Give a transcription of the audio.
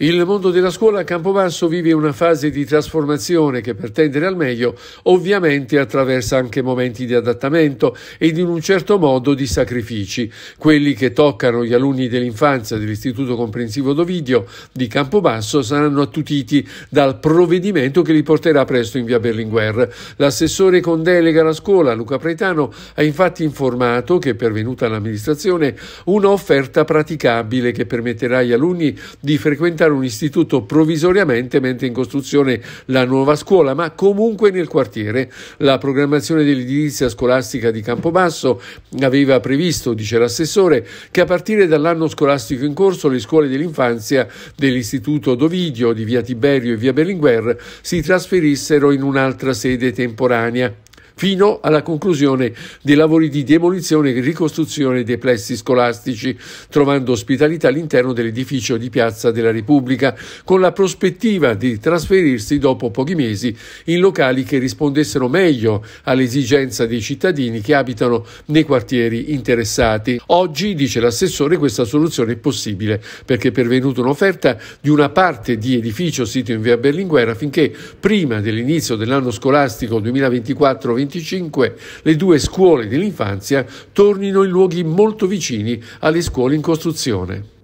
Il mondo della scuola a Campobasso vive una fase di trasformazione che per tendere al meglio ovviamente attraversa anche momenti di adattamento ed in un certo modo di sacrifici, quelli che toccano gli alunni dell'infanzia dell'Istituto Comprensivo d'Ovidio di Campobasso saranno attutiti dal provvedimento che li porterà presto in via Berlinguer. L'assessore con delega alla scuola Luca Pretano ha infatti informato che è pervenuta all'amministrazione un'offerta praticabile che permetterà agli alunni di frequentare lasciare un istituto provvisoriamente mentre in costruzione la nuova scuola, ma comunque nel quartiere. La programmazione dell'edilizia scolastica di Campobasso aveva previsto, dice l'assessore, che a partire dall'anno scolastico in corso le scuole dell'infanzia dell'istituto Dovidio di via Tiberio e via Berlinguer si trasferissero in un'altra sede temporanea fino alla conclusione dei lavori di demolizione e ricostruzione dei plessi scolastici, trovando ospitalità all'interno dell'edificio di Piazza della Repubblica, con la prospettiva di trasferirsi dopo pochi mesi in locali che rispondessero meglio all'esigenza dei cittadini che abitano nei quartieri interessati. Oggi, dice l'assessore, questa soluzione è possibile perché è pervenuta un'offerta di una parte di edificio sito in via Berlinguer affinché prima dell'inizio dell'anno scolastico 2024 2025 2025 le due scuole dell'infanzia tornino in luoghi molto vicini alle scuole in costruzione.